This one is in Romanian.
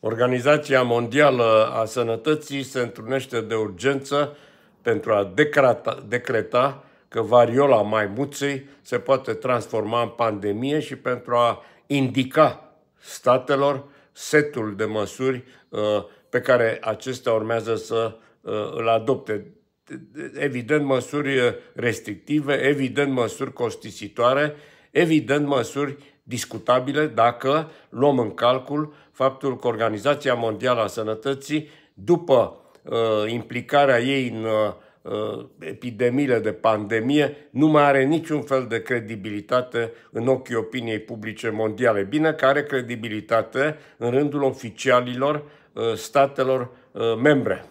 Organizația Mondială a Sănătății se întrunește de urgență pentru a decreta, decreta că variola maimuței se poate transforma în pandemie și pentru a indica statelor setul de măsuri uh, pe care acestea urmează să uh, îl adopte. Evident, măsuri restrictive, evident, măsuri costisitoare, evident, măsuri discutabile dacă luăm în calcul faptul că Organizația Mondială a Sănătății, după uh, implicarea ei în uh, uh, epidemiile de pandemie, nu mai are niciun fel de credibilitate în ochii opiniei publice mondiale. Bine că are credibilitate în rândul oficialilor uh, statelor uh, membre.